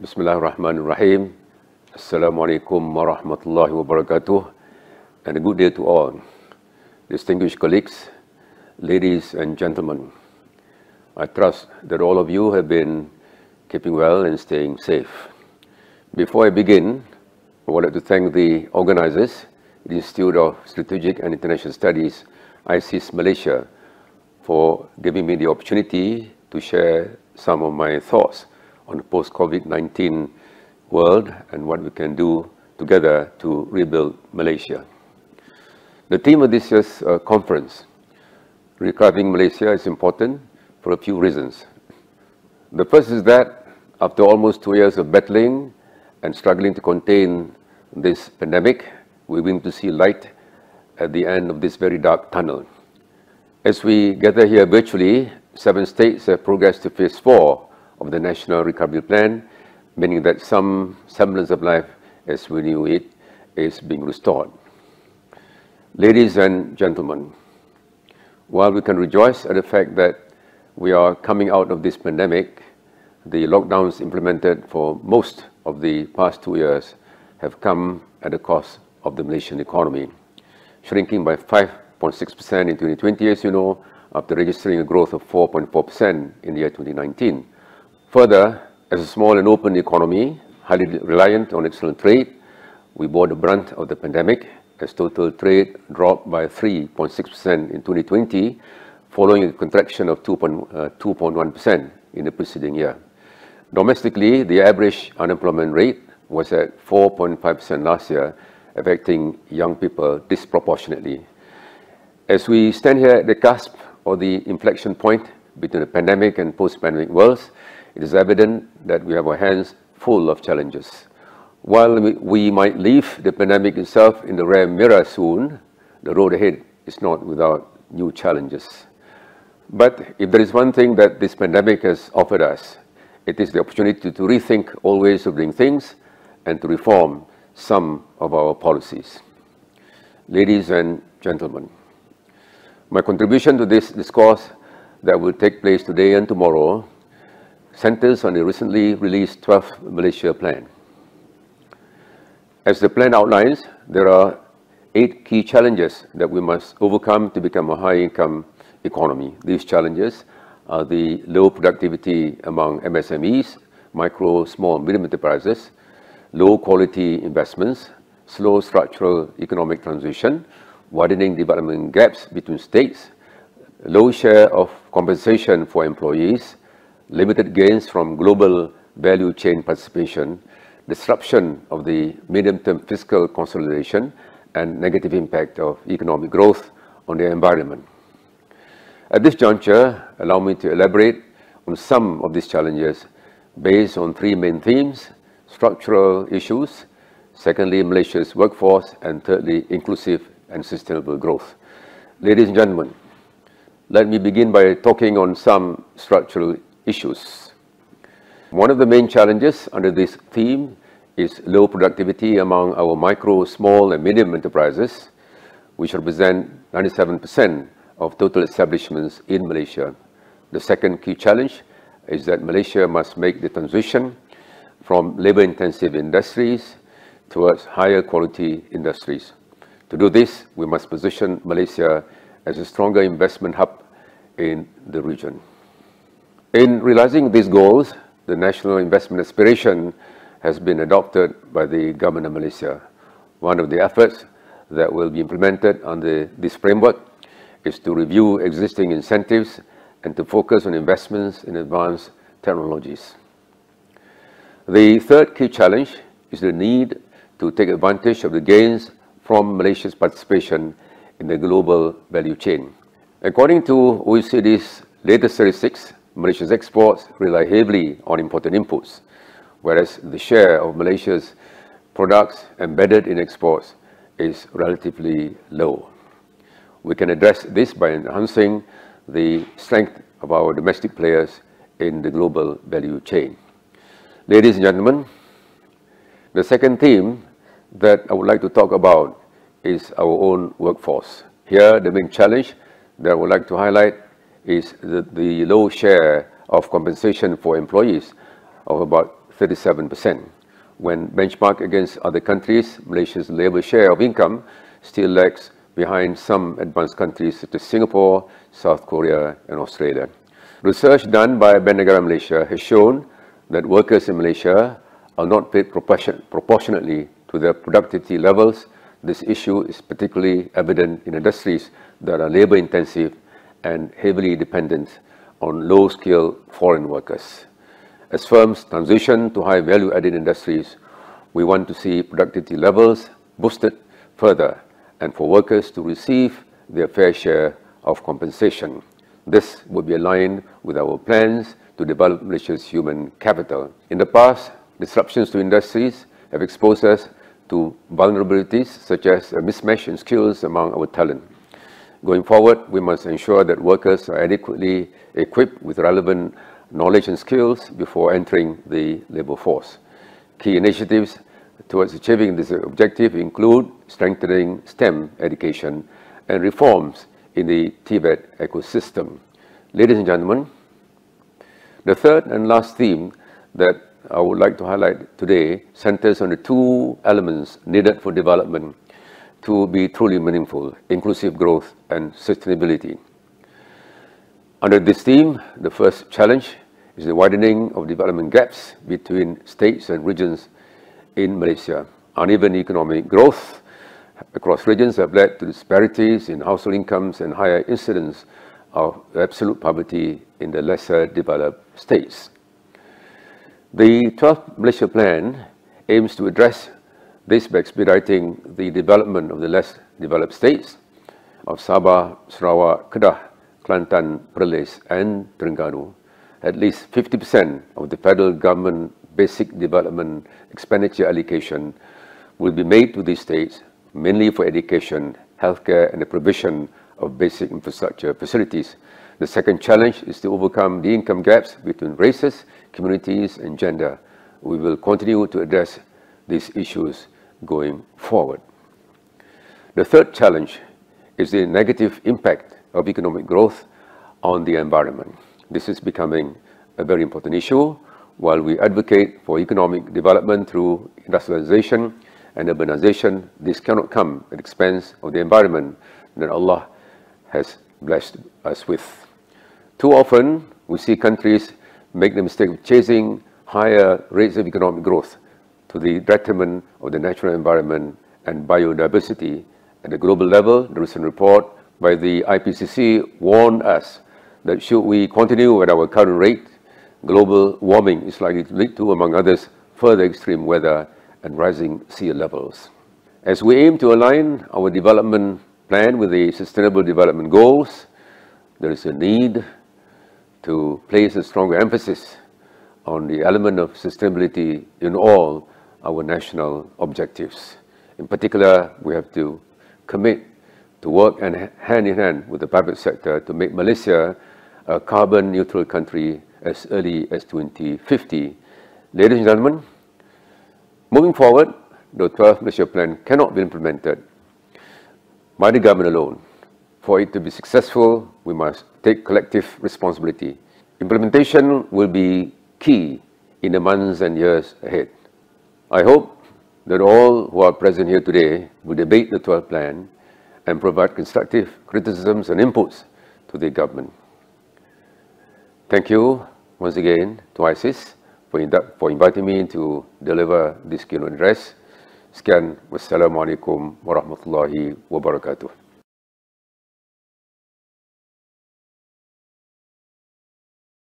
Bismillahirrahmanirrahim. Assalamualaikum warahmatullahi wabarakatuh. And a good day to all. Distinguished colleagues, ladies and gentlemen, I trust that all of you have been keeping well and staying safe. Before I begin, I wanted to thank the organizers, the Institute of Strategic and International Studies, ISIS Malaysia, for giving me the opportunity to share some of my thoughts on the post-COVID-19 world and what we can do together to rebuild Malaysia. The theme of this year's uh, conference, Recovering Malaysia, is important for a few reasons. The first is that after almost two years of battling and struggling to contain this pandemic, we begin to see light at the end of this very dark tunnel. As we gather here virtually, seven states have progressed to phase four of the National Recovery Plan, meaning that some semblance of life as we knew it is being restored. Ladies and gentlemen, while we can rejoice at the fact that we are coming out of this pandemic, the lockdowns implemented for most of the past two years have come at the cost of the Malaysian economy, shrinking by 5.6% in 2020, as you know, after registering a growth of 4.4% in the year 2019. Further, as a small and open economy, highly reliant on external trade, we bore the brunt of the pandemic as total trade dropped by 3.6% in 2020, following a contraction of 2.1% uh, in the preceding year. Domestically, the average unemployment rate was at 4.5% last year, affecting young people disproportionately. As we stand here at the cusp of the inflection point between the pandemic and post-pandemic worlds, it is evident that we have our hands full of challenges. While we, might leave the pandemic itself in the rear mirror soon, the road ahead is not without new challenges. But if there is one thing that this pandemic has offered us, it is the opportunity to rethink all ways of doing things and to reform some of our policies. Ladies and gentlemen, my contribution to this discourse that will take place today and tomorrow centers on the recently released 12th Malaysia Plan. As the plan outlines, there are eight key challenges that we must overcome to become a high-income economy. These challenges are the low productivity among MSMEs, micro, small, and medium enterprises, low quality investments, slow structural economic transition, widening development gaps between states, low share of compensation for employees, limited gains from global value chain participation, disruption of the medium-term fiscal consolidation, and negative impact of economic growth on the environment. At this juncture, allow me to elaborate on some of these challenges based on three main themes, structural issues, secondly, Malaysia's workforce, and thirdly, inclusive and sustainable growth. Ladies and gentlemen, let me begin by talking on some structural issues. One of the main challenges under this theme is low productivity among our micro, small and medium enterprises, which represent 97% of total establishments in Malaysia. The second key challenge is that Malaysia must make the transition from labor-intensive industries towards higher quality industries. To do this, we must position Malaysia as a stronger investment hub in the region. In realizing these goals, the National Investment Aspiration has been adopted by the Government of Malaysia. One of the efforts that will be implemented under this framework is to review existing incentives and to focus on investments in advanced technologies. The third key challenge is the need to take advantage of the gains from Malaysia's participation in the global value chain. According to OECD's latest statistics, Malaysia's exports rely heavily on imported inputs, whereas the share of Malaysia's products embedded in exports is relatively low. We can address this by enhancing the strength of our domestic players in the global value chain. Ladies and gentlemen, the second theme that I would like to talk about is our own workforce. Here, the main challenge that I would like to highlight is the, the low share of compensation for employees of about 37%. When benchmarked against other countries, Malaysia's labor share of income still lags behind some advanced countries such as Singapore, South Korea and Australia. Research done by Bendegara Malaysia has shown that workers in Malaysia are not paid proportion proportionately to their productivity levels. This issue is particularly evident in industries that are labor intensive and heavily dependent on low-skilled foreign workers. As firms transition to high value-added industries, we want to see productivity levels boosted further and for workers to receive their fair share of compensation. This would be aligned with our plans to develop Malaysia's human capital. In the past, disruptions to industries have exposed us to vulnerabilities such as a mismatch in skills among our talent. Going forward, we must ensure that workers are adequately equipped with relevant knowledge and skills before entering the labour force. Key initiatives towards achieving this objective include strengthening STEM education and reforms in the Tibet ecosystem. Ladies and gentlemen, the third and last theme that I would like to highlight today centers on the two elements needed for development to be truly meaningful, inclusive growth and sustainability. Under this theme, the first challenge is the widening of development gaps between states and regions in Malaysia. Uneven economic growth across regions have led to disparities in household incomes and higher incidence of absolute poverty in the lesser developed states. The 12th Malaysia Plan aims to address this by expediting the development of the less developed states of Sabah, Sarawak, Kedah, Kelantan, Perlis and Terengganu. At least 50% of the federal government basic development expenditure allocation will be made to these states, mainly for education, healthcare and the provision of basic infrastructure facilities. The second challenge is to overcome the income gaps between races, communities and gender. We will continue to address these issues going forward. The third challenge is the negative impact of economic growth on the environment. This is becoming a very important issue while we advocate for economic development through industrialization and urbanization, this cannot come at the expense of the environment that Allah has blessed us with. Too often, we see countries make the mistake of chasing higher rates of economic growth to the detriment of the natural environment and biodiversity. At the global level, the recent report by the IPCC warned us that should we continue at our current rate, global warming is likely to lead to, among others, further extreme weather and rising sea levels. As we aim to align our development plan with the Sustainable Development Goals, there is a need to place a stronger emphasis on the element of sustainability in all our national objectives. In particular, we have to commit to work and hand in hand with the private sector to make Malaysia a carbon neutral country as early as 2050. Ladies and gentlemen, moving forward, the 12th Malaysia Plan cannot be implemented by the government alone. For it to be successful, we must take collective responsibility. Implementation will be key in the months and years ahead. I hope that all who are present here today will debate the 12th plan and provide constructive criticisms and inputs to the government. Thank you once again to ISIS for, in for inviting me to deliver this keynote address. Sekian, wassalamualaikum warahmatullahi wabarakatuh.